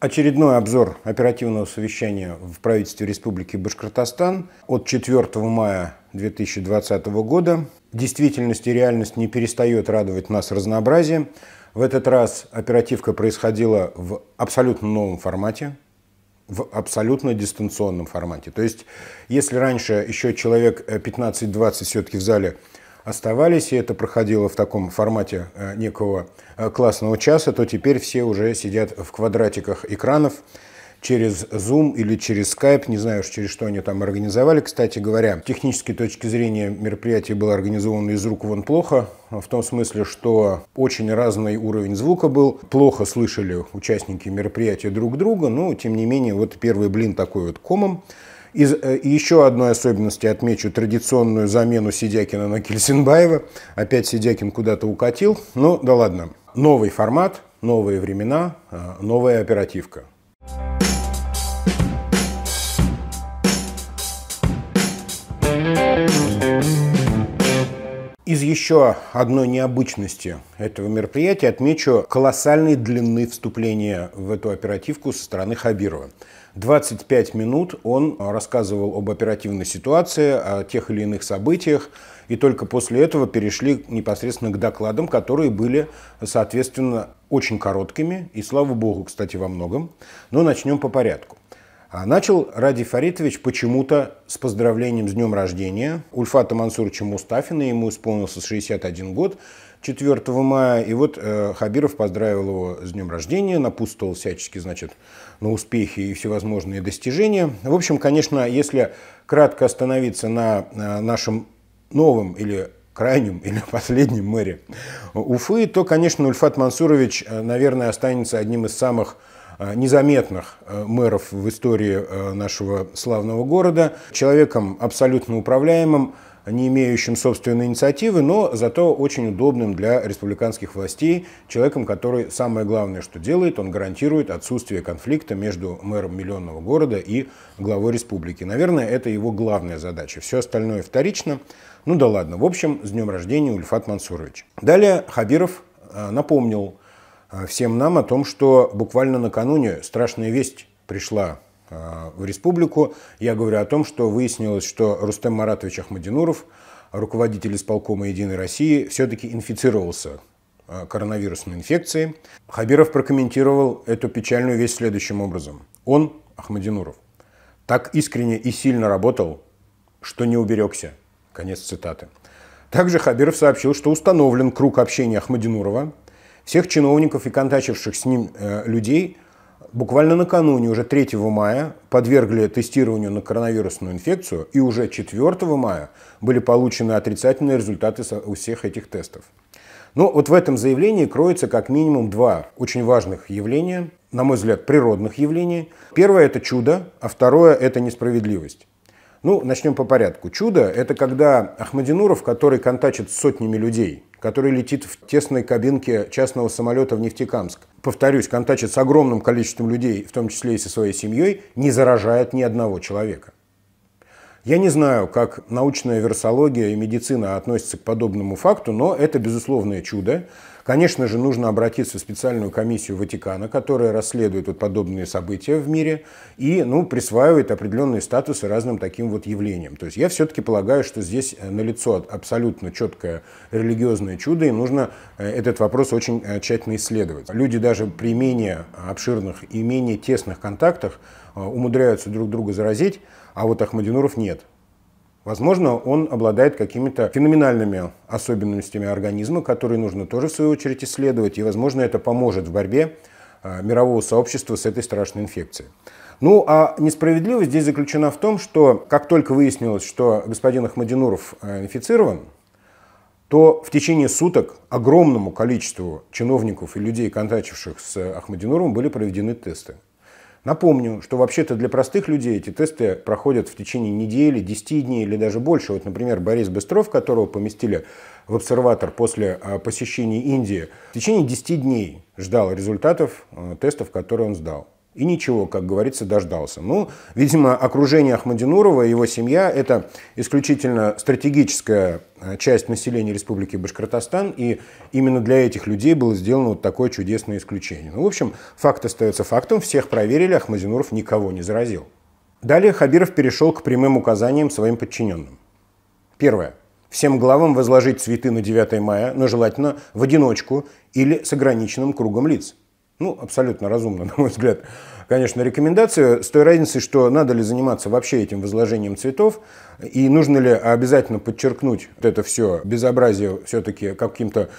Очередной обзор оперативного совещания в правительстве Республики Башкортостан от 4 мая 2020 года. Действительность и реальность не перестает радовать нас разнообразием. В этот раз оперативка происходила в абсолютно новом формате, в абсолютно дистанционном формате. То есть, если раньше еще человек 15-20 э, все-таки в зале оставались, и это проходило в таком формате э, некого э, классного часа, то теперь все уже сидят в квадратиках экранов через Zoom или через Skype, не знаю уж через что они там организовали. Кстати говоря, с технической точки зрения мероприятие было организовано из рук вон плохо, в том смысле, что очень разный уровень звука был, плохо слышали участники мероприятия друг друга, но тем не менее вот первый блин такой вот комом из, э, и еще одной особенности отмечу традиционную замену Сидякина на Кельсинбаева. Опять Сидякин куда-то укатил. Ну да ладно. Новый формат, новые времена, э, новая оперативка. Из еще одной необычности этого мероприятия отмечу колоссальной длины вступления в эту оперативку со стороны Хабирова. 25 минут он рассказывал об оперативной ситуации, о тех или иных событиях, и только после этого перешли непосредственно к докладам, которые были, соответственно, очень короткими, и слава богу, кстати, во многом. Но начнем по порядку. А, начал Ради Фаритович почему-то с поздравлением с днем рождения Ульфата Мансуровича Мустафина. Ему исполнился 61 год 4 мая. И вот э, Хабиров поздравил его с днем рождения, напутствовал всячески, значит, на успехи и всевозможные достижения. В общем, конечно, если кратко остановиться на э, нашем новом или крайнем или последнем мэре Уфы, то, конечно, Ульфат Мансурович, э, наверное, останется одним из самых э, незаметных мэров в истории нашего славного города, человеком абсолютно управляемым, не имеющим собственной инициативы, но зато очень удобным для республиканских властей, человеком, который самое главное, что делает, он гарантирует отсутствие конфликта между мэром миллионного города и главой республики. Наверное, это его главная задача. Все остальное вторично. Ну да ладно. В общем, с днем рождения, Ульфат Мансурович. Далее Хабиров э, напомнил э, всем нам о том, что буквально накануне страшная весть пришла Э, в республику. Я говорю о том, что выяснилось, что Рустем Маратович Ахмадинуров, руководитель исполкома «Единой России», все-таки инфицировался э, коронавирусной инфекцией. Хабиров прокомментировал эту печальную весть следующим образом. Он, Ахмадинуров, так искренне и сильно работал, что не уберегся. Конец цитаты. Также Хабиров сообщил, что установлен круг общения Ахмадинурова, всех чиновников и контачивших с ним э, людей, буквально накануне, уже 3 мая, подвергли тестированию на коронавирусную инфекцию, и уже 4 мая были получены отрицательные результаты у всех этих тестов. Но ну, вот в этом заявлении кроется как минимум два очень важных явления, на мой взгляд, природных явления. Первое – это чудо, а второе – это несправедливость. Ну, начнем по порядку. Чудо – это когда Ахмадинуров, который контачит с сотнями людей – который летит в тесной кабинке частного самолета в Нефтекамск. Повторюсь, контачит с огромным количеством людей, в том числе и со своей семьей, не заражает ни одного человека. Я не знаю, как научная версология и медицина относятся к подобному факту, но это безусловное чудо, Конечно же, нужно обратиться в специальную комиссию Ватикана, которая расследует вот подобные события в мире и ну, присваивает определенные статусы разным таким вот явлениям. То есть я все-таки полагаю, что здесь э, налицо абсолютно четкое религиозное чудо, и нужно э, этот вопрос очень э, тщательно исследовать. Люди даже при менее обширных и менее тесных контактах умудряются друг друга заразить, а вот Ахмадинуров нет. Возможно, он обладает какими-то феноменальными особенностями организма, которые нужно тоже в свою очередь исследовать, и, возможно, это поможет в борьбе э, мирового сообщества с этой страшной инфекцией. Ну, а несправедливость здесь заключена в том, что как только выяснилось, что господин Ахмадинуров э, инфицирован, то в течение суток огромному количеству чиновников и людей, контачивших с Ахмадинуровым, были проведены тесты. Напомню, что вообще-то для простых людей эти тесты проходят в течение недели, 10 дней или даже больше. Вот, например, Борис Быстров, которого поместили в обсерватор после а, посещения Индии, в течение 10 дней ждал результатов э, тестов, которые он сдал. И ничего, как говорится, дождался. Ну, видимо, окружение Ахмадинурова и его семья – это исключительно стратегическая э, часть населения Республики Башкортостан, и именно для этих людей было сделано вот такое чудесное исключение. Ну, в общем, факт остается фактом, всех проверили, Ахмадинуров никого не заразил. Далее Хабиров перешел к прямым указаниям своим подчиненным. Первое. Всем главам возложить цветы на 9 мая, но желательно в одиночку или с ограниченным кругом лиц – ну, абсолютно разумно, на мой взгляд, конечно, рекомендация. С той разницей, что надо ли заниматься вообще этим возложением цветов, и нужно ли обязательно подчеркнуть вот это все безобразие все-таки каким-то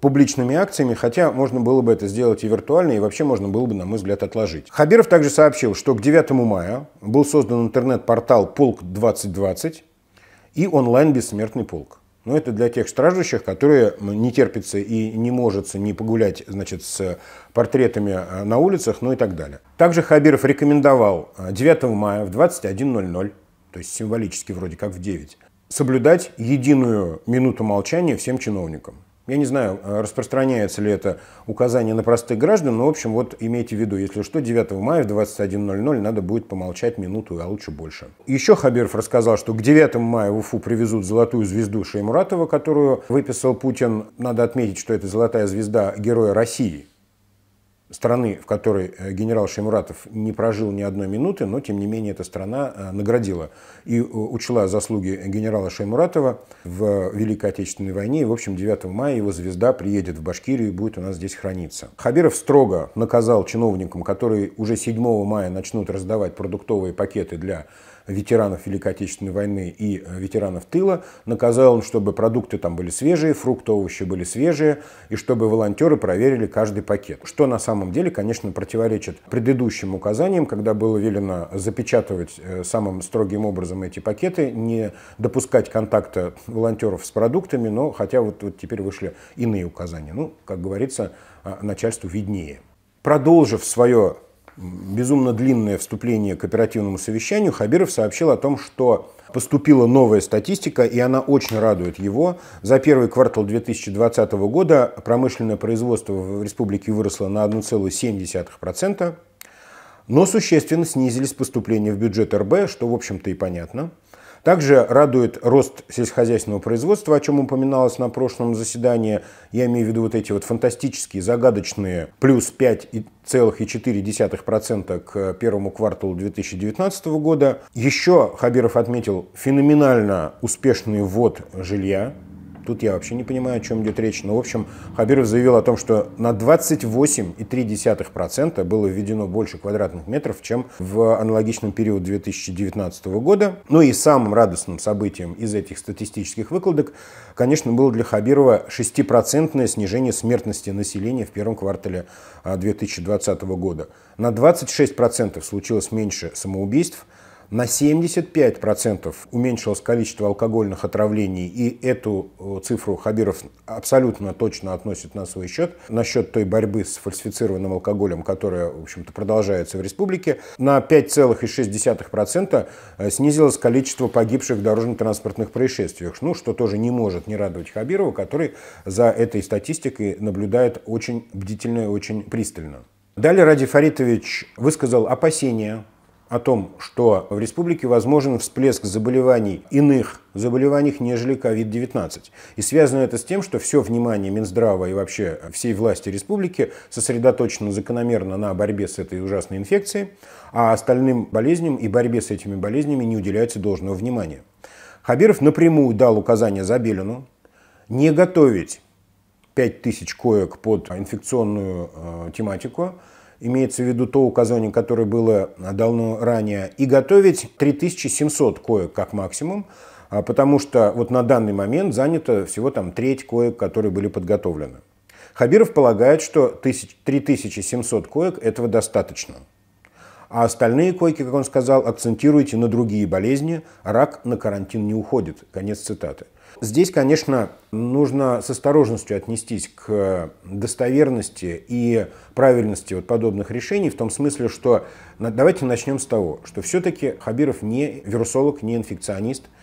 публичными акциями, хотя можно было бы это сделать и виртуально, и вообще можно было бы, на мой взгляд, отложить. Хабиров также сообщил, что к 9 мая был создан интернет-портал «Полк 2020» и онлайн-бессмертный полк. Но это для тех страждущих, которые не терпится и не может не погулять значит, с портретами э, на улицах, ну и так далее. Также Хабиров рекомендовал 9 э, мая в 21.00, то есть символически вроде как в 9, соблюдать единую минуту молчания всем чиновникам. Я не знаю, э, распространяется ли это указание на простых граждан, но, в общем, вот имейте в виду, если что, 9 мая в 21.00 надо будет помолчать минуту, а лучше больше. Еще Хабиров рассказал, что к 9 мая в Уфу привезут золотую звезду Шеймуратова, которую выписал Путин. Надо отметить, что это золотая звезда Героя России, страны, в которой э, генерал Шеймуратов не прожил ни одной минуты, но тем не менее эта страна э, наградила и э, учла заслуги генерала Шеймуратова в Великой Отечественной войне. И, в общем, 9 мая его звезда приедет в Башкирию и будет у нас здесь храниться. Хабиров строго наказал чиновникам, которые уже 7 мая начнут раздавать продуктовые пакеты для ветеранов Великой Отечественной войны и э, ветеранов тыла. Наказал он, чтобы продукты там были свежие, фрукты, овощи были свежие, и чтобы волонтеры проверили каждый пакет. Что на самом деле, конечно, противоречит предыдущим указаниям, когда было велено запечатывать э, самым строгим образом эти пакеты, не допускать контакта волонтеров с продуктами, но хотя вот, вот теперь вышли иные указания. Ну, как говорится, а, начальству виднее. Продолжив свое безумно длинное вступление к оперативному совещанию, Хабиров сообщил о том, что поступила новая статистика, и она очень радует его. За первый квартал 2020 года промышленное производство в республике выросло на 1,7%, но существенно снизились поступления в бюджет РБ, что, в общем-то, и понятно – также радует рост сельскохозяйственного производства, о чем упоминалось на прошлом заседании. Я имею в виду вот эти вот фантастические, загадочные плюс 5,4% к первому кварталу 2019 года. Еще Хабиров отметил феноменально успешный ввод жилья Тут я вообще не понимаю, о чем идет речь. Но, ну, в общем, Хабиров заявил о том, что на 28,3% было введено больше квадратных метров, чем в аналогичном период 2019 года. Ну и самым радостным событием из этих статистических выкладок, конечно, было для Хабирова 6% снижение смертности населения в первом квартале 2020 а, года. На 26% случилось меньше самоубийств – на 75% уменьшилось количество алкогольных отравлений, и эту э, цифру Хабиров абсолютно точно относит на свой счет, насчет той борьбы с фальсифицированным алкоголем, которая, в общем-то, продолжается в республике, на 5,6% э, снизилось количество погибших в дорожно-транспортных происшествиях, ну, что тоже не может не радовать Хабирова, который за этой статистикой наблюдает очень бдительно и очень пристально. Далее Ради Фаритович высказал опасения о том, что в республике возможен всплеск заболеваний иных заболеваниях, нежели COVID-19. И связано это с тем, что все внимание Минздрава и вообще всей власти республики сосредоточено закономерно на борьбе с этой ужасной инфекцией, а остальным болезням и борьбе с этими болезнями не уделяется должного внимания. Хабиров напрямую дал указание Забелину не готовить 5000 коек под инфекционную э, тематику, имеется в виду то указание, которое было давно ранее, и готовить 3700 коек как максимум, а, потому что вот на данный момент занято всего там треть коек, которые были подготовлены. Хабиров полагает, что 3700 коек этого достаточно. А остальные койки, как он сказал, акцентируйте на другие болезни, рак на карантин не уходит. Конец цитаты. Здесь, конечно, нужно с осторожностью отнестись к достоверности и правильности вот подобных решений, в том смысле, что давайте начнем с того, что все-таки Хабиров не вирусолог, не инфекционист –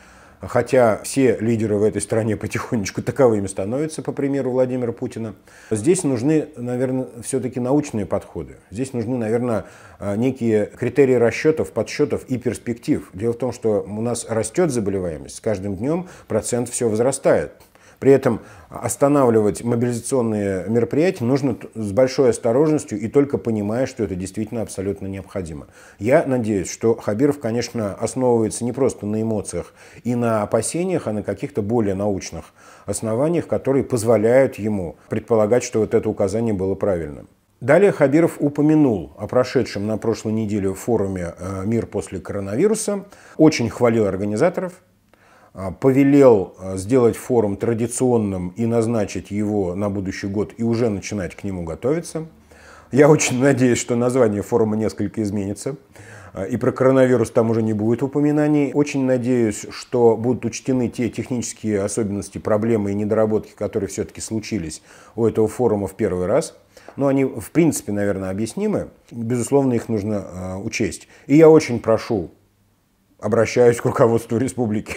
хотя все лидеры в этой стране потихонечку таковыми становятся, по примеру Владимира Путина. Здесь нужны, наверное, все-таки научные подходы. Здесь нужны, наверное, а, некие критерии расчетов, подсчетов и перспектив. Дело в том, что у нас растет заболеваемость, с каждым днем процент все возрастает. При этом останавливать мобилизационные мероприятия нужно с большой осторожностью и только понимая, что это действительно абсолютно необходимо. Я надеюсь, что Хабиров, конечно, основывается не просто на эмоциях и на опасениях, а на каких-то более научных основаниях, которые позволяют ему предполагать, что вот это указание было правильным. Далее Хабиров упомянул о прошедшем на прошлой неделе форуме э, «Мир после коронавируса», очень хвалил организаторов, а, повелел а, сделать форум традиционным и назначить его на будущий год и уже начинать к нему готовиться. Я очень надеюсь, что название форума несколько изменится, а, и про коронавирус там уже не будет упоминаний. Очень надеюсь, что будут учтены те технические особенности, проблемы и недоработки, которые все-таки случились у этого форума в первый раз. Но они, в принципе, наверное, объяснимы. Безусловно, их нужно учесть. И я очень прошу, обращаюсь к руководству республики,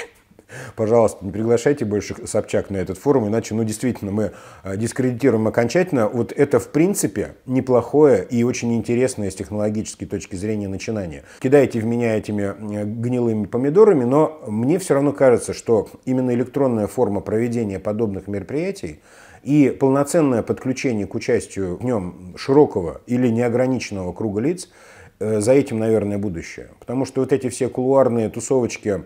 Пожалуйста, не приглашайте больше Собчак на этот форум, иначе, ну, действительно, мы э, дискредитируем окончательно. Вот это, в принципе, неплохое и очень интересное с технологической точки зрения начинание. Кидайте в меня этими э, гнилыми помидорами, но мне все равно кажется, что именно электронная форма проведения подобных мероприятий и полноценное подключение к участию в нем широкого или неограниченного круга лиц, э, за этим, наверное, будущее. Потому что вот эти все кулуарные тусовочки,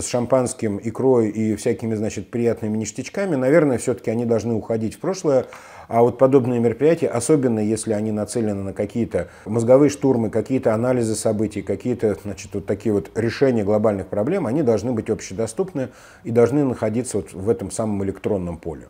с шампанским, икрой и всякими, значит, приятными ништячками, наверное, все-таки они должны уходить в прошлое. А вот подобные мероприятия, особенно если они нацелены на какие-то мозговые штурмы, какие-то анализы событий, какие-то, значит, вот такие вот решения глобальных проблем, они должны быть общедоступны и должны находиться вот в этом самом электронном поле.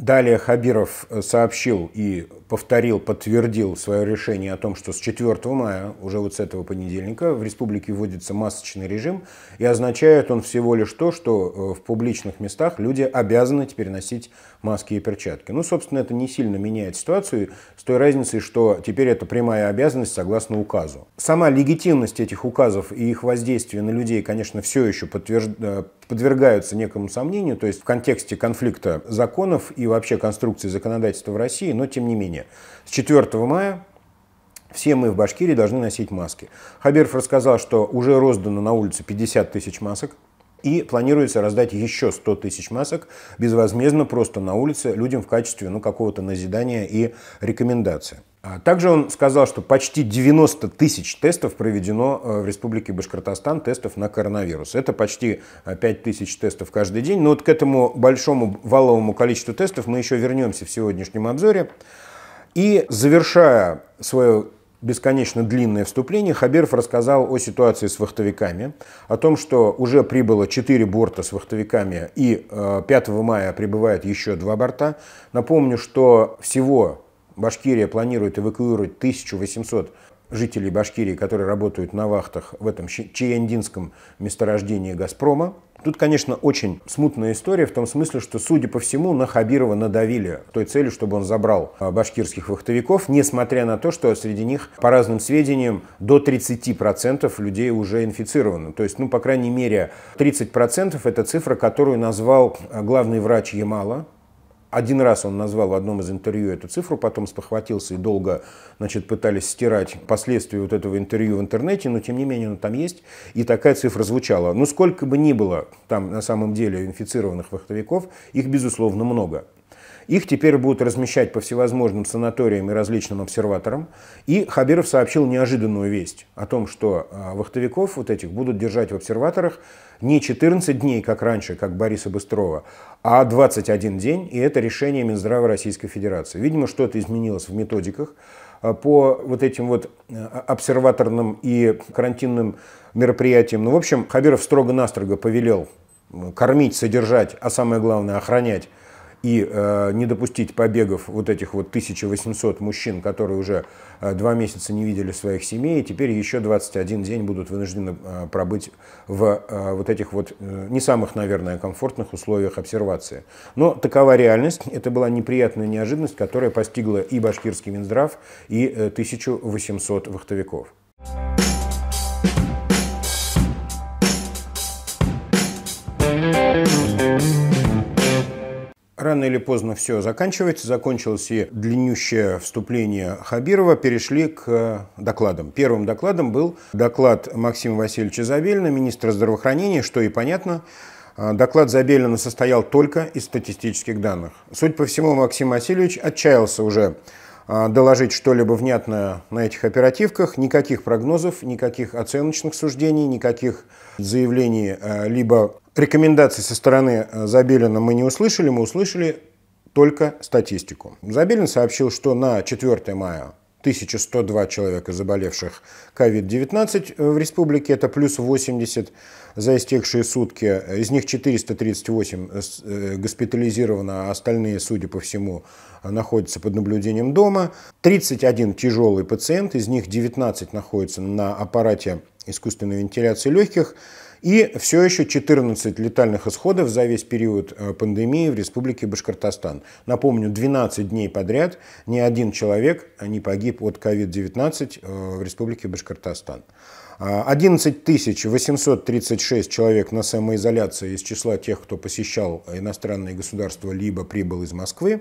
Далее Хабиров э, сообщил и повторил, подтвердил свое решение о том, что с 4 мая, уже вот с этого понедельника, в республике вводится масочный режим, и означает он всего лишь то, что э, в публичных местах люди обязаны теперь носить маски и перчатки. Ну, собственно, это не сильно меняет ситуацию, с той разницей, что теперь это прямая обязанность согласно указу. Сама легитимность этих указов и их воздействие на людей, конечно, все еще подтверждается э, подвергаются некому сомнению, то есть в контексте конфликта законов и вообще конструкции законодательства в России, но тем не менее. С 4 мая все мы в Башкирии должны носить маски. Хабиров рассказал, что уже роздано на улице 50 тысяч масок, и планируется раздать еще 100 тысяч масок безвозмездно просто на улице людям в качестве ну, какого-то назидания и рекомендации. А, также он сказал, что почти 90 тысяч тестов проведено э, в Республике Башкортостан, тестов на коронавирус. Это почти 5 э, тысяч тестов каждый день. Но вот к этому большому валовому количеству тестов мы еще вернемся в сегодняшнем обзоре. И завершая свое бесконечно длинное вступление, Хабиров рассказал о ситуации с вахтовиками, о том, что уже прибыло 4 борта с вахтовиками и 5 э, мая прибывают еще 2 борта. Напомню, что всего Башкирия планирует эвакуировать 1800 жителей Башкирии, которые работают на вахтах в этом Чаяндинском месторождении «Газпрома». Тут, конечно, очень смутная история в том смысле, что, судя по всему, на Хабирова надавили той целью, чтобы он забрал а, башкирских вахтовиков, несмотря на то, что среди них, по разным сведениям, до 30% людей уже инфицировано. То есть, ну, по крайней мере, 30% — это цифра, которую назвал а, главный врач Ямала, один раз он назвал в одном из интервью эту цифру, потом спохватился и долго значит, пытались стирать последствия вот этого интервью в интернете, но тем не менее оно там есть, и такая цифра звучала. Но ну, сколько бы ни было там на самом деле инфицированных вахтовиков, их безусловно много. Их теперь будут размещать по всевозможным санаториям и различным обсерваторам. И Хабиров сообщил неожиданную весть о том, что а, вахтовиков вот этих будут держать в обсерваторах не 14 дней, как раньше, как Бориса Быстрова, а 21 день, и это решение Минздрава Российской Федерации. Видимо, что-то изменилось в методиках а, по вот этим вот а, обсерваторным и карантинным мероприятиям. Ну, в общем, Хабиров строго-настрого повелел кормить, содержать, а самое главное, охранять и э, не допустить побегов вот этих вот 1800 мужчин, которые уже э, два месяца не видели своих семей, и теперь еще 21 день будут вынуждены э, пробыть в э, вот этих вот э, не самых, наверное, комфортных условиях обсервации. Но такова реальность. Это была неприятная неожиданность, которая постигла и башкирский Минздрав, и э, 1800 вахтовиков. Рано или поздно все заканчивается. Закончилось и длиннющее вступление Хабирова. Перешли к э, докладам. Первым докладом был доклад Максима Васильевича Забелина, министра здравоохранения, что и понятно. Э, доклад Забелина состоял только из статистических данных. Суть по всему, Максим Васильевич отчаялся уже а, доложить что-либо внятное на этих оперативках. Никаких прогнозов, никаких оценочных суждений, никаких заявлений, а, либо рекомендаций со стороны а, Забелина мы не услышали. Мы услышали только статистику. Забелин сообщил, что на 4 мая 1102 человека, заболевших COVID-19 в республике, это плюс 80 за истекшие сутки. Из них 438 э, э, госпитализировано, а остальные, судя по всему, находятся под наблюдением дома. 31 тяжелый пациент, из них 19 находится на аппарате искусственной вентиляции легких. И все еще 14 летальных исходов за весь период э, пандемии в Республике Башкортостан. Напомню, 12 дней подряд ни один человек э, не погиб от COVID-19 э, в Республике Башкортостан. 11 836 человек на самоизоляции из числа тех, кто посещал иностранные государства, либо прибыл из Москвы.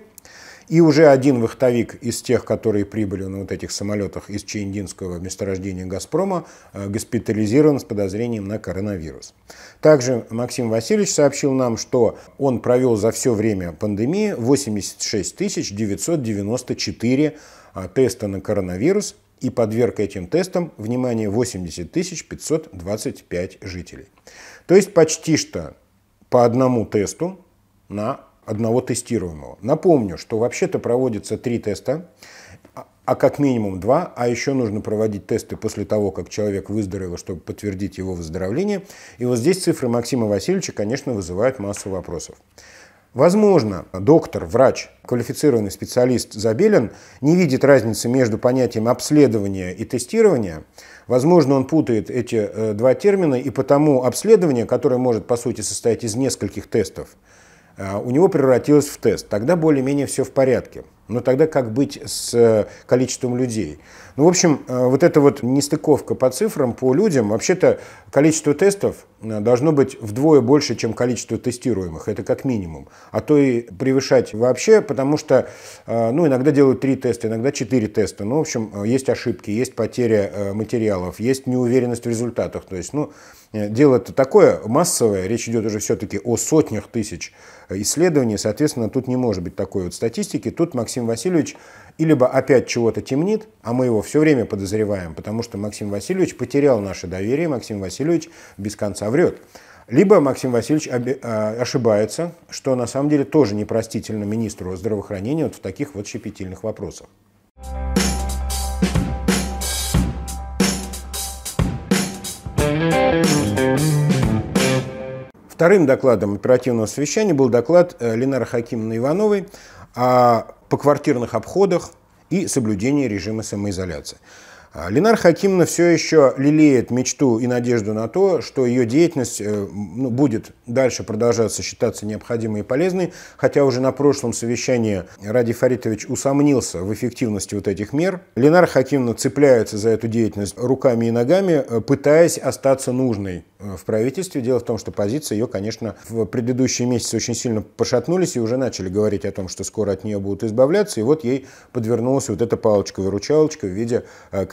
И уже один вахтовик из тех, которые прибыли на вот этих самолетах из Чаиндинского месторождения «Газпрома», э, госпитализирован с подозрением на коронавирус. Также Максим Васильевич сообщил нам, что он провел за все время пандемии 86 994 э, теста на коронавирус и подверг этим тестам, внимание, 80 525 жителей. То есть почти что по одному тесту на одного тестируемого. Напомню, что вообще-то проводятся три теста, а как минимум два, а еще нужно проводить тесты после того, как человек выздоровел, чтобы подтвердить его выздоровление. И вот здесь цифры Максима Васильевича, конечно, вызывают массу вопросов. Возможно, доктор, врач, квалифицированный специалист Забелин не видит разницы между понятием обследования и тестирования. Возможно, он путает эти э, два термина, и потому обследование, которое может, по сути, состоять из нескольких тестов, а, у него превратилось в тест. Тогда более-менее все в порядке. Но тогда как быть с э, количеством людей? Ну, в общем, э, вот эта вот нестыковка по цифрам, по людям, вообще-то количество тестов э, должно быть вдвое больше, чем количество тестируемых, это как минимум. А то и превышать вообще, потому что, ну, иногда делают три теста, иногда четыре теста. Ну, в общем, есть ошибки, есть потеря материалов, есть неуверенность в результатах. То есть, ну, дело-то такое массовое, речь идет уже все-таки о сотнях тысяч исследований, соответственно, тут не может быть такой вот статистики. Тут Максим Васильевич и либо опять чего-то темнит, а мы его все время подозреваем, потому что Максим Васильевич потерял наше доверие, Максим Васильевич без конца врет. Либо Максим Васильевич а, ошибается, что на самом деле тоже непростительно министру здравоохранения вот в таких вот щепетильных вопросах. Вторым докладом оперативного совещания был доклад э, Ленары Хакимовны Ивановой о поквартирных обходах и соблюдении режима самоизоляции. А Ленар Хакимна все еще лелеет мечту и надежду на то, что ее деятельность э, ну, будет дальше продолжаться считаться необходимой и полезной, хотя уже на прошлом совещании Ради Фаритович усомнился в эффективности вот этих мер. Ленар Хакимна цепляется за эту деятельность руками и ногами, э, пытаясь остаться нужной э, в правительстве. Дело в том, что позиции ее, конечно, в предыдущие месяцы очень сильно пошатнулись и уже начали говорить о том, что скоро от нее будут избавляться. И вот ей подвернулась вот эта палочка-выручалочка в виде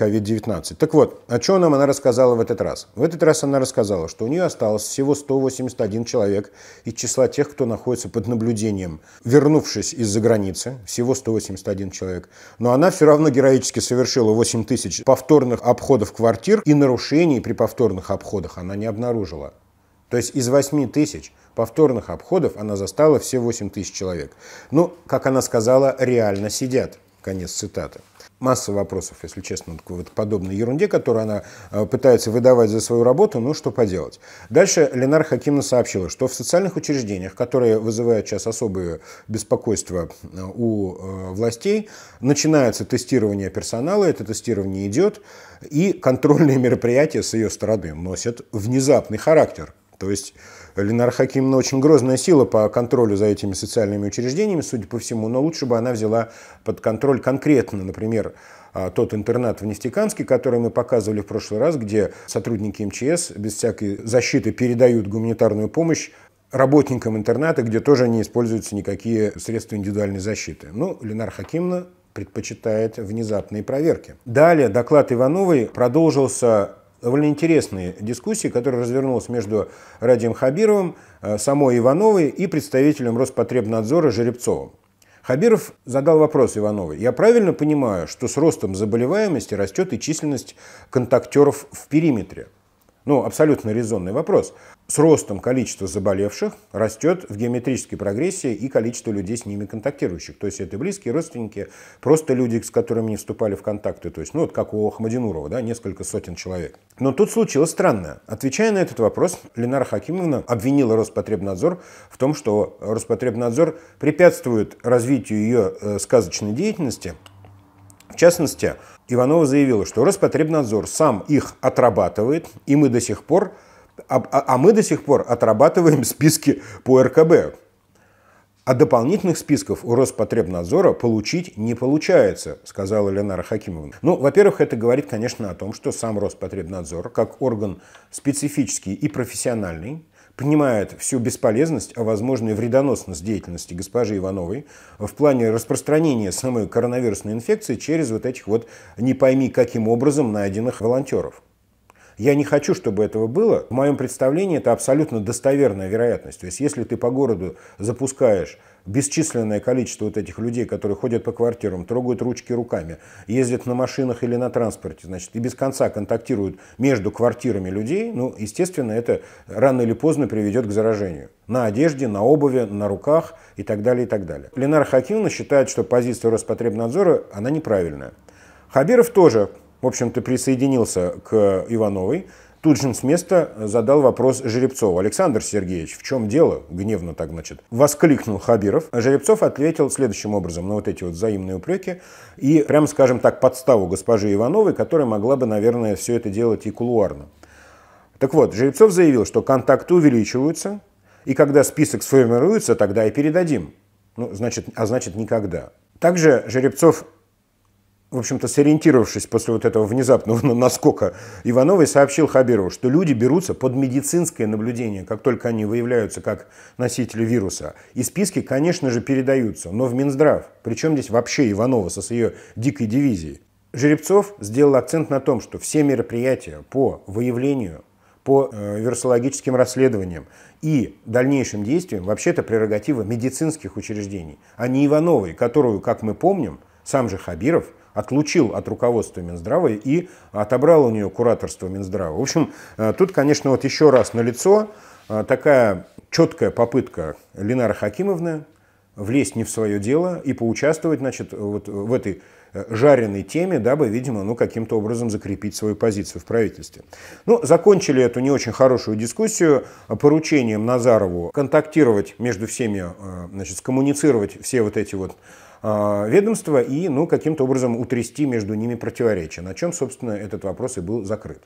COVID-19. Так вот, о чем нам она рассказала в этот раз? В этот раз она рассказала, что у нее осталось всего 181 человек из числа тех, кто находится под наблюдением, вернувшись из-за границы, всего 181 человек. Но она все равно героически совершила 8 тысяч повторных обходов квартир и нарушений при повторных обходах она не обнаружила. То есть из 8 тысяч повторных обходов она застала все 8 тысяч человек. Ну, как она сказала, реально сидят. Конец цитаты масса вопросов, если честно, к вот подобной ерунде, которую она э, пытается выдавать за свою работу, ну что поделать. Дальше Ленар Хакимна сообщила, что в социальных учреждениях, которые вызывают сейчас особое беспокойство э, у э, властей, начинается тестирование персонала, это тестирование идет, и контрольные мероприятия с ее стороны носят внезапный характер. То есть Ленар Хакимовна очень грозная сила по контролю за этими социальными учреждениями, судя по всему, но лучше бы она взяла под контроль конкретно, например, а, тот интернат в Нефтеканске, который мы показывали в прошлый раз, где сотрудники МЧС без всякой защиты передают гуманитарную помощь работникам интерната, где тоже не используются никакие средства индивидуальной защиты. Ну, Ленар Хакимовна предпочитает внезапные проверки. Далее доклад Ивановой продолжился довольно интересные дискуссии, которые развернулась между Радием Хабировым, э, самой Ивановой и представителем Роспотребнадзора Жеребцовым. Хабиров задал вопрос Ивановой. «Я правильно понимаю, что с ростом заболеваемости растет и численность контактеров в периметре?» Ну, абсолютно резонный вопрос. С ростом количества заболевших растет в геометрической прогрессии и количество людей с ними контактирующих. То есть это близкие родственники, просто люди, с которыми не вступали в контакты. То есть, ну, вот как у Ахмадинурова, да, несколько сотен человек. Но тут случилось странное. Отвечая на этот вопрос, Ленара Хакимовна обвинила Роспотребнадзор в том, что Роспотребнадзор препятствует развитию ее э, сказочной деятельности, в частности, Иванова заявила, что Роспотребнадзор сам их отрабатывает, и мы до сих пор, а, а мы до сих пор отрабатываем списки по РКБ. А дополнительных списков у Роспотребнадзора получить не получается, сказала Ленара Хакимовна. Ну, во-первых, это говорит, конечно, о том, что сам Роспотребнадзор, как орган специфический и профессиональный, понимает всю бесполезность, а возможно и вредоносность деятельности госпожи Ивановой в плане распространения самой коронавирусной инфекции через вот этих вот не пойми каким образом найденных волонтеров. Я не хочу, чтобы этого было. В моем представлении это абсолютно достоверная вероятность. То есть если ты по городу запускаешь бесчисленное количество вот этих людей, которые ходят по квартирам, трогают ручки руками, ездят на машинах или на транспорте, значит, и без конца контактируют между квартирами людей, ну, естественно, это рано или поздно приведет к заражению. На одежде, на обуви, на руках и так далее, и так далее. Ленар Хакимовна считает, что позиция Роспотребнадзора, она неправильная. Хабиров тоже в общем-то, присоединился к Ивановой, тут же с места э, задал вопрос Жеребцову. «Александр Сергеевич, в чем дело?» – гневно так, значит, воскликнул Хабиров. А Жеребцов ответил следующим образом на вот эти вот взаимные упреки и, прям скажем так, подставу госпожи Ивановой, которая могла бы, наверное, все это делать и кулуарно. Так вот, Жеребцов заявил, что контакты увеличиваются, и когда список сформируется, тогда и передадим. Ну, значит, а значит, никогда. Также Жеребцов в общем-то, сориентировавшись после вот этого внезапного ну, наскока Ивановой, сообщил Хабирову, что люди берутся под медицинское наблюдение, как только они выявляются как носители вируса. И списки, конечно же, передаются, но в Минздрав. Причем здесь вообще Иванова со своей дикой дивизией. Жеребцов сделал акцент на том, что все мероприятия по выявлению, по э, вирусологическим расследованиям и дальнейшим действиям вообще-то прерогатива медицинских учреждений, а не Ивановой, которую, как мы помним, сам же Хабиров – отлучил от руководства Минздрава и отобрал у нее кураторство Минздрава. В общем, э, тут, конечно, вот еще раз на лицо э, такая четкая попытка Ленары Хакимовны влезть не в свое дело и поучаствовать, значит, вот в этой э, жареной теме, дабы, видимо, ну, каким-то образом закрепить свою позицию в правительстве. Ну, закончили эту не очень хорошую дискуссию поручением Назарову контактировать между всеми, значит, коммуницировать все вот эти вот а, ведомства и ну, каким-то образом утрясти между ними противоречия, на чем, собственно, этот вопрос и был закрыт.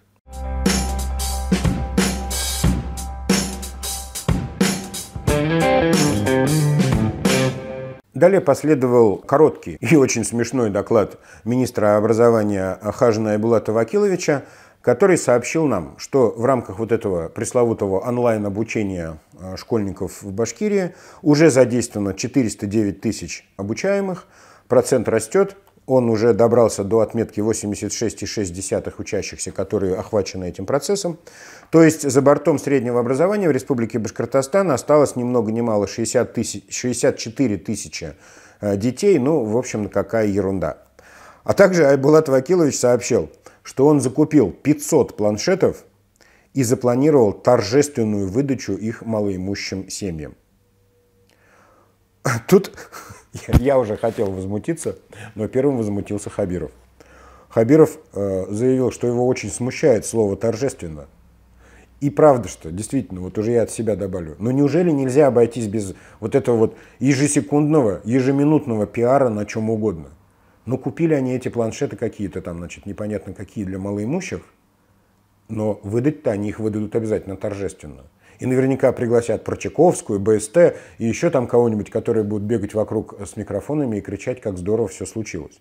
Далее последовал короткий и очень смешной доклад министра образования Хажина Айбулата Вакиловича, который сообщил нам, что в рамках вот этого пресловутого онлайн-обучения э, школьников в Башкирии уже задействовано 409 тысяч обучаемых, процент растет, он уже добрался до отметки 86,6 учащихся, которые охвачены этим процессом. То есть за бортом среднего образования в Республике Башкортостан осталось ни много ни мало 60 тысяч, 64 тысячи э, детей. Ну, в общем, какая ерунда. А также Айбулат Вакилович сообщил, что он закупил 500 планшетов и запланировал торжественную выдачу их малоимущим семьям. Тут я уже хотел возмутиться, но первым возмутился Хабиров. Хабиров э, заявил, что его очень смущает слово «торжественно». И правда, что действительно, вот уже я от себя добавлю. Но неужели нельзя обойтись без вот этого вот ежесекундного, ежеминутного пиара на чем угодно? Но купили они эти планшеты какие-то там, значит, непонятно какие для малоимущих, но выдать-то они их выдадут обязательно торжественно. И наверняка пригласят Прочаковскую, БСТ и еще там кого-нибудь, которые будут бегать вокруг с микрофонами и кричать, как здорово все случилось.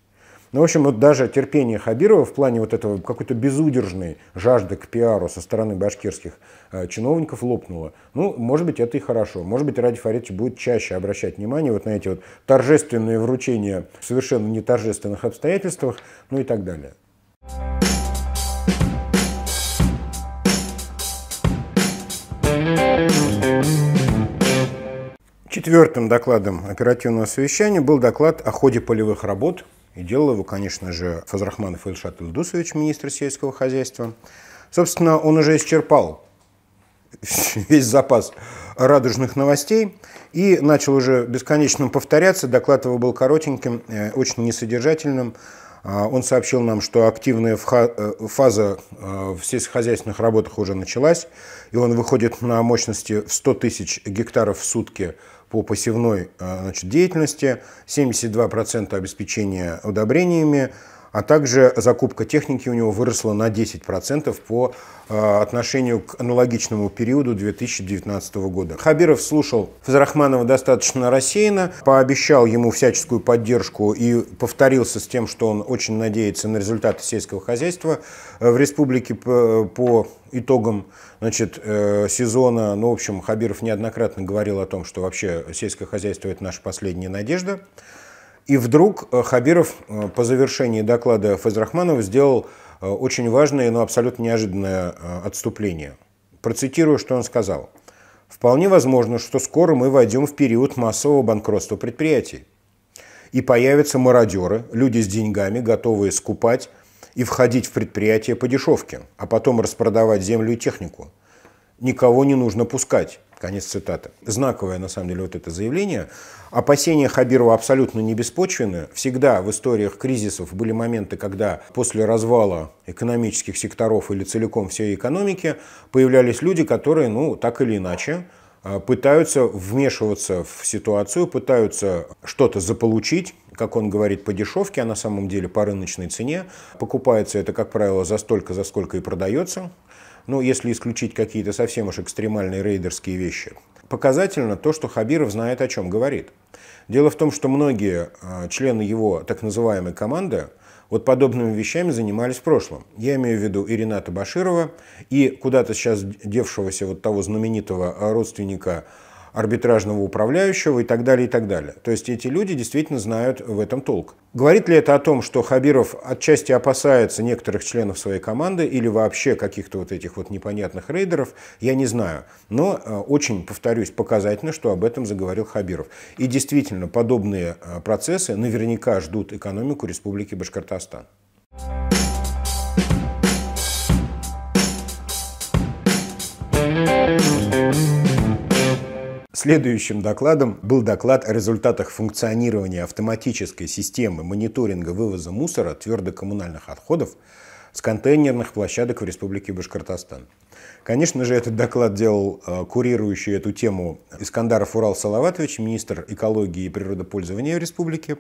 Ну, в общем, вот даже терпение Хабирова в плане вот этого какой-то безудержной жажды к пиару со стороны башкирских э, чиновников лопнуло. Ну, может быть, это и хорошо. Может быть, Ради Фаридович будет чаще обращать внимание вот на эти вот торжественные вручения в совершенно не торжественных обстоятельствах, ну и так далее. Четвертым докладом оперативного совещания был доклад о ходе полевых работ и делал его, конечно же, Фазрахманов Ильшат Ильдусович, министр сельского хозяйства. Собственно, он уже исчерпал весь запас радужных новостей и начал уже бесконечно повторяться. Доклад его был коротеньким, э, очень несодержательным. А, он сообщил нам, что активная э, фаза э, в сельскохозяйственных работах уже началась, и он выходит на мощности в 100 тысяч гектаров в сутки по посевной э, значит, деятельности, 72% обеспечения удобрениями, а также закупка техники у него выросла на 10% по э, отношению к аналогичному периоду 2019 года. Хабиров слушал Фазрахманова достаточно рассеянно, пообещал ему всяческую поддержку и повторился с тем, что он очень надеется на результаты сельского хозяйства э, в республике по итогам значит, э, сезона. Ну, в общем, Хабиров неоднократно говорил о том, что вообще сельское хозяйство – это наша последняя надежда. И вдруг э, Хабиров э, по завершении доклада Фазрахманов сделал э, очень важное, но абсолютно неожиданное отступление. Процитирую, что он сказал. «Вполне возможно, что скоро мы войдем в период массового банкротства предприятий. И появятся мародеры, люди с деньгами, готовые скупать и входить в предприятие по дешевке, а потом распродавать землю и технику. Никого не нужно пускать. Конец цитаты. Знаковое, на самом деле, вот это заявление. Опасения Хабирова абсолютно не беспочвены. Всегда в историях кризисов были моменты, когда после развала экономических секторов или целиком всей экономики появлялись люди, которые, ну, так или иначе, а, пытаются вмешиваться в ситуацию, пытаются что-то заполучить, как он говорит, по дешевке, а на самом деле по рыночной цене. Покупается это, как правило, за столько, за сколько и продается ну, если исключить какие-то совсем уж экстремальные рейдерские вещи. Показательно то, что Хабиров знает, о чем говорит. Дело в том, что многие а, члены его так называемой команды вот подобными вещами занимались в прошлом. Я имею в виду и Рената Баширова, и куда-то сейчас девшегося вот того знаменитого а, родственника арбитражного управляющего и так далее, и так далее. То есть эти люди действительно знают в этом толк. Говорит ли это о том, что Хабиров отчасти опасается некоторых членов своей команды или вообще каких-то вот этих вот непонятных рейдеров, я не знаю. Но э, очень, повторюсь, показательно, что об этом заговорил Хабиров. И действительно, подобные э, процессы наверняка ждут экономику Республики Башкортостан. Thank you Следующим докладом был доклад о результатах функционирования автоматической системы мониторинга вывоза мусора твердокоммунальных отходов с контейнерных площадок в Республике Башкортостан. Конечно же, этот доклад делал э, курирующий эту тему Искандаров Урал Салаватович, министр экологии и природопользования в Республике,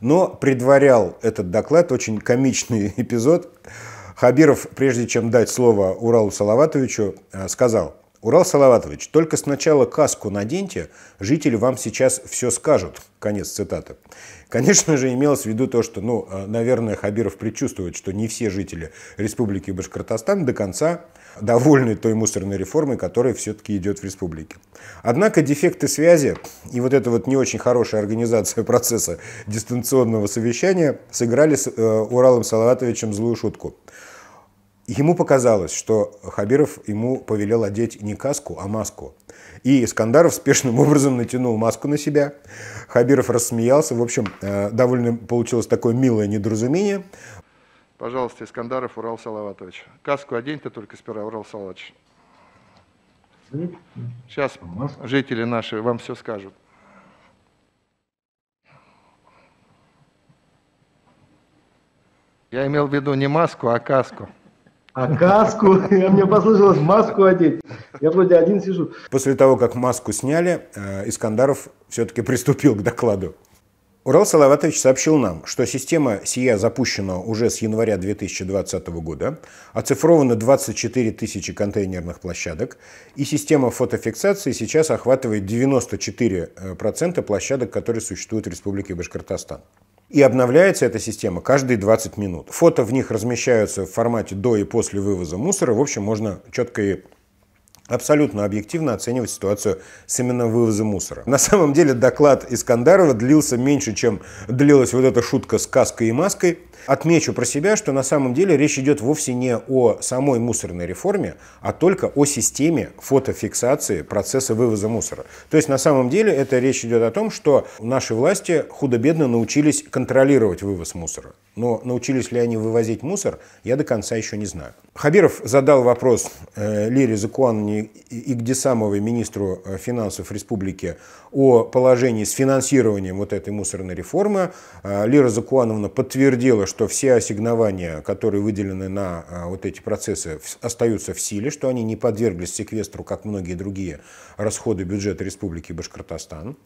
но предварял этот доклад очень комичный эпизод. Хабиров, прежде чем дать слово Уралу Салаватовичу, э, сказал – Урал Салаватович, только сначала каску наденьте, жители вам сейчас все скажут. Конец цитаты. Конечно же, имелось в виду то, что, ну, а, наверное, Хабиров предчувствует, что не все жители Республики Башкортостан до конца довольны той мусорной реформой, которая все-таки идет в республике. Однако дефекты связи и вот эта вот не очень хорошая организация процесса дистанционного совещания сыграли с э, Уралом Салаватовичем злую шутку. Ему показалось, что Хабиров ему повелел одеть не каску, а маску. И Искандаров спешным образом натянул маску на себя. Хабиров рассмеялся. В общем, э, довольно получилось такое милое недоразумение. Пожалуйста, Искандаров Урал Салаватович. Каску одень-то только сперва, Урал Салаватович. Сейчас жители наши вам все скажут. Я имел в виду не маску, а каску а каску, а мне послышалось маску одеть. Я вроде один сижу. После того, как маску сняли, э, Искандаров все-таки приступил к докладу. Урал Салаватович сообщил нам, что система СИЯ запущена уже с января 2020 года, оцифровано 24 тысячи контейнерных площадок, и система фотофиксации сейчас охватывает 94% э, площадок, которые существуют в Республике Башкортостан. И обновляется эта система каждые 20 минут. Фото в них размещаются в формате до и после вывоза мусора. В общем, можно четко и абсолютно объективно оценивать ситуацию с именно вывоза мусора. На самом деле доклад Искандарова длился меньше, чем длилась вот эта шутка с каской и маской. Отмечу про себя, что на самом деле речь идет вовсе не о самой мусорной реформе, а только о системе фотофиксации процесса вывоза мусора. То есть на самом деле это речь идет о том, что наши власти худо-бедно научились контролировать вывоз мусора. Но научились ли они вывозить мусор, я до конца еще не знаю. Хабиров задал вопрос э, Лире Закуановне Игдесамовой, министру э, финансов республики, о положении с финансированием вот этой мусорной реформы. А, Лера Закуановна подтвердила, что все ассигнования, которые выделены на а, вот эти процессы, остаются в силе, что они не подверглись секвестру, как многие другие расходы бюджета Республики Башкортостан.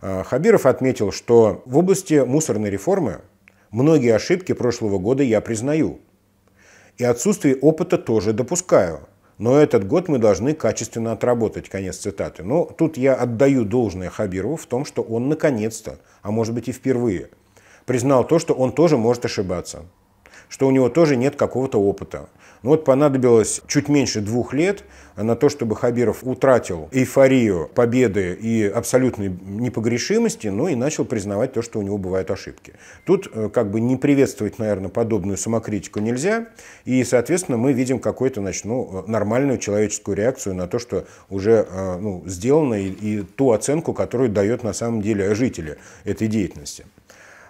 А, Хабиров отметил, что в области мусорной реформы многие ошибки прошлого года я признаю. И отсутствие опыта тоже допускаю – но этот год мы должны качественно отработать, конец цитаты. Но тут я отдаю должное Хабирову в том, что он наконец-то, а может быть и впервые, признал то, что он тоже может ошибаться, что у него тоже нет какого-то опыта, но вот понадобилось чуть меньше двух лет на то, чтобы Хабиров утратил эйфорию победы и абсолютной непогрешимости, но ну и начал признавать то, что у него бывают ошибки. Тут э, как бы не приветствовать, наверное, подобную самокритику нельзя, и, соответственно, мы видим какую-то значит, ну, э, нормальную человеческую реакцию на то, что уже э, ну, сделано, и, и ту оценку, которую дает на самом деле жители этой деятельности.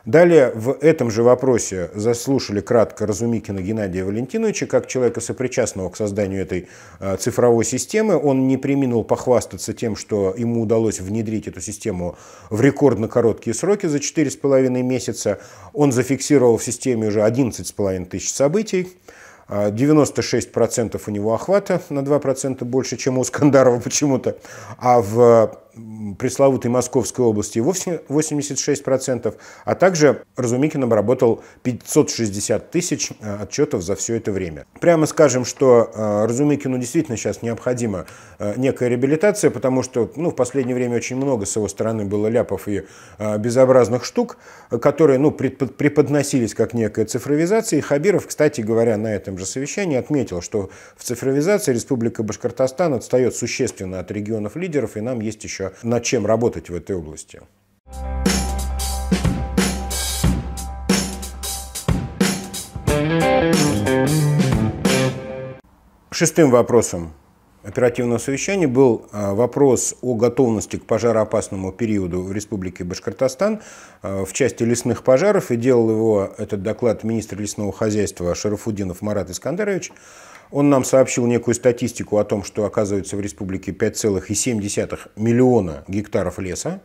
Далее в этом же вопросе заслушали кратко Разумикина Геннадия Валентиновича, как человека, сопричастного к созданию этой э, цифровой системы. Он не приминул похвастаться тем, что ему удалось внедрить эту систему в рекордно короткие сроки за 4,5 месяца. Он зафиксировал в системе уже 11,5 тысяч событий. 96% э, у него охвата, на 2% больше, чем у Скандарова почему-то. А в пресловутой Московской области 86%, а также Разумикин обработал 560 тысяч э, отчетов за все это время. Прямо скажем, что э, Разумикину действительно сейчас необходима э, некая реабилитация, потому что ну, в последнее время очень много с его стороны было ляпов и безобразных штук, которые ну, преподносились как некая цифровизация. И Хабиров, кстати говоря, на этом же совещании отметил, что в цифровизации Республика Башкортостан отстает существенно от регионов-лидеров, и нам есть еще еще над чем работать в этой области. Шестым вопросом оперативного совещания был а, вопрос о готовности к пожароопасному периоду в Республике Башкортостан а, в части лесных пожаров. И делал его этот доклад министр лесного хозяйства Шарафудинов Марат Искандарович. Он нам сообщил некую статистику о том, что оказывается в республике 5,7 миллиона гектаров леса,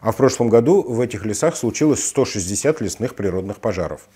а в прошлом году в этих лесах случилось 160 лесных природных пожаров.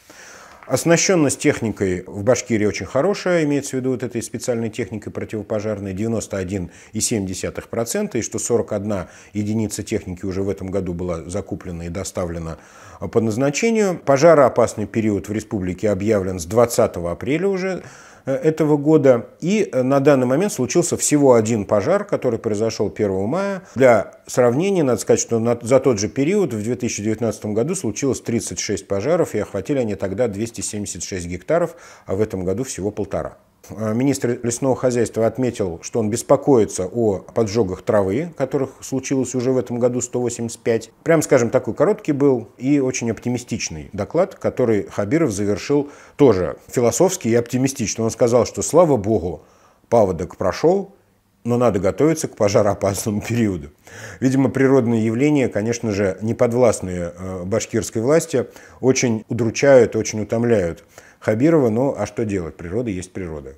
Оснащенность техникой в Башкирии очень хорошая, имеется в виду вот этой специальной техникой противопожарной 91,7%, и что 41 единица техники уже в этом году была закуплена и доставлена а, по назначению. Пожароопасный период в республике объявлен с 20 апреля уже Э, этого года. И э, на данный момент случился всего один пожар, который произошел 1 мая. Для сравнения, надо сказать, что за тот же период в 2019 году случилось 36 пожаров, и охватили они тогда 276 гектаров, а в этом году всего полтора. А, министр лесного хозяйства отметил, что он беспокоится о поджогах травы, которых случилось уже в этом году 185. Прям, скажем, такой короткий был и очень оптимистичный доклад, который Хабиров завершил тоже философски и оптимистично. Он сказал, что слава богу, паводок прошел, но надо готовиться к пожароопасному периоду. Видимо, природные явления, конечно же, неподвластные э, башкирской власти, очень удручают, очень утомляют Хабирова, ну а что делать? Природа есть природа.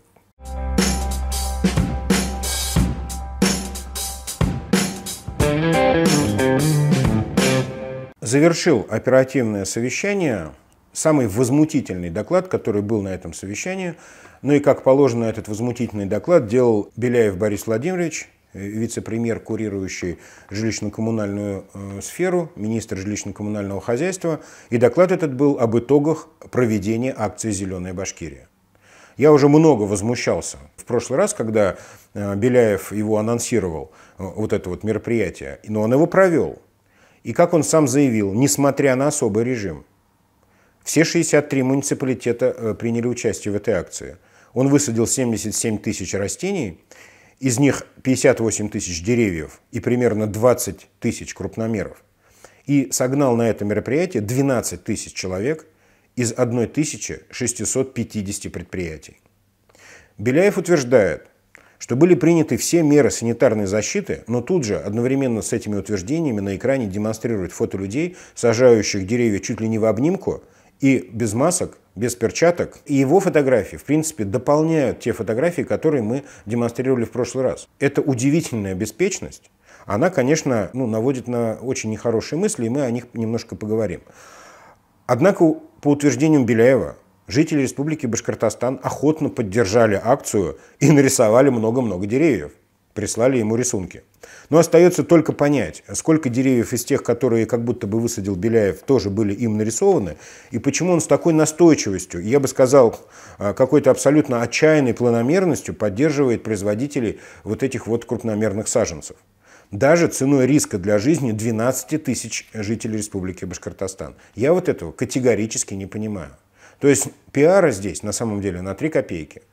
Завершил оперативное совещание самый возмутительный доклад, который был на этом совещании. Ну и, как положено, этот возмутительный доклад делал Беляев Борис Владимирович, Э, вице-премьер, курирующий жилищно-коммунальную э, сферу, министр жилищно-коммунального хозяйства, и доклад этот был об итогах проведения акции «Зеленая Башкирия». Я уже много возмущался в прошлый раз, когда э, Беляев его анонсировал, вот это вот мероприятие, но он его провел. И как он сам заявил, несмотря на особый режим, все 63 муниципалитета приняли участие в этой акции. Он высадил 77 тысяч растений из них 58 тысяч деревьев и примерно 20 тысяч крупномеров. И согнал на это мероприятие 12 тысяч человек из 1650 предприятий. Беляев утверждает, что были приняты все меры санитарной защиты, но тут же одновременно с этими утверждениями на экране демонстрируют фото людей, сажающих деревья чуть ли не в обнимку и без масок без перчаток. И его фотографии, в принципе, дополняют те фотографии, которые мы демонстрировали в прошлый раз. Это удивительная беспечность. Она, конечно, ну, наводит на очень нехорошие мысли, и мы о них немножко поговорим. Однако, по утверждениям Беляева, жители Республики Башкортостан охотно поддержали акцию и нарисовали много-много деревьев прислали ему рисунки. Но остается только понять, сколько деревьев из тех, которые как будто бы высадил Беляев, тоже были им нарисованы, и почему он с такой настойчивостью, я бы сказал, а, какой-то абсолютно отчаянной планомерностью поддерживает производителей вот этих вот крупномерных саженцев. Даже ценой риска для жизни 12 тысяч жителей Республики Башкортостан. Я вот этого категорически не понимаю. То есть пиара здесь на самом деле на 3 копейки –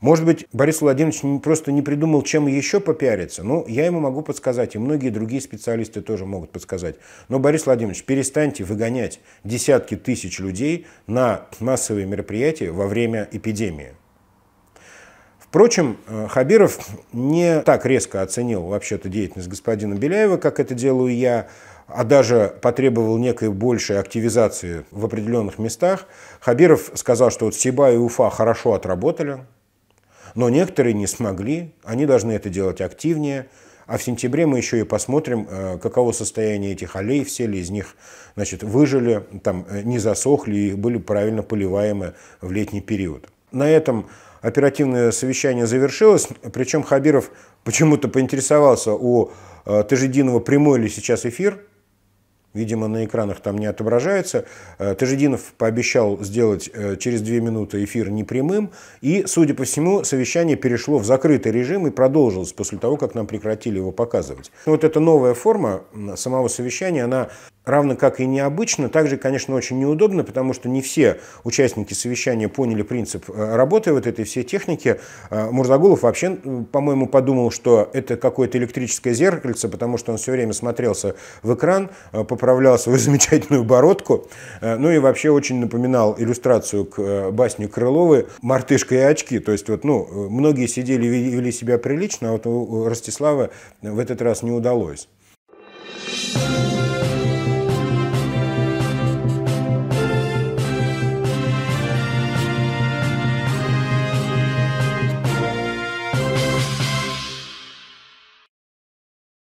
может быть, Борис Владимирович просто не придумал, чем еще попиариться. Ну, я ему могу подсказать, и многие другие специалисты тоже могут подсказать. Но, Борис Владимирович, перестаньте выгонять десятки тысяч людей на массовые мероприятия во время эпидемии. Впрочем, э, Хабиров не так резко оценил вообще-то деятельность господина Беляева, как это делаю я, а даже потребовал некой большей активизации в определенных местах. Хабиров сказал, что вот Сиба и Уфа хорошо отработали, но некоторые не смогли, они должны это делать активнее. А в сентябре мы еще и посмотрим, э, каково состояние этих аллей, все ли из них значит, выжили, там, э, не засохли и были правильно поливаемы в летний период. На этом оперативное совещание завершилось, причем Хабиров почему-то поинтересовался у э, Тажидинова, прямой ли сейчас эфир, Видимо, на экранах там не отображается. Э, Тажидинов пообещал сделать э, через две минуты эфир непрямым. И, судя по всему, совещание перешло в закрытый режим и продолжилось после того, как нам прекратили его показывать. Вот эта новая форма самого совещания, она Равно как и необычно, также, конечно, очень неудобно, потому что не все участники совещания поняли принцип э, работы вот этой всей техники. Э, Мурзагулов вообще, по-моему, подумал, что это какое-то электрическое зеркальце, потому что он все время смотрелся в экран, э, поправлял свою замечательную бородку, ну и вообще очень напоминал иллюстрацию к басне Крыловой «Мартышка и очки». То есть вот, ну, многие сидели и вели себя прилично, а вот у Ростислава в этот раз не удалось.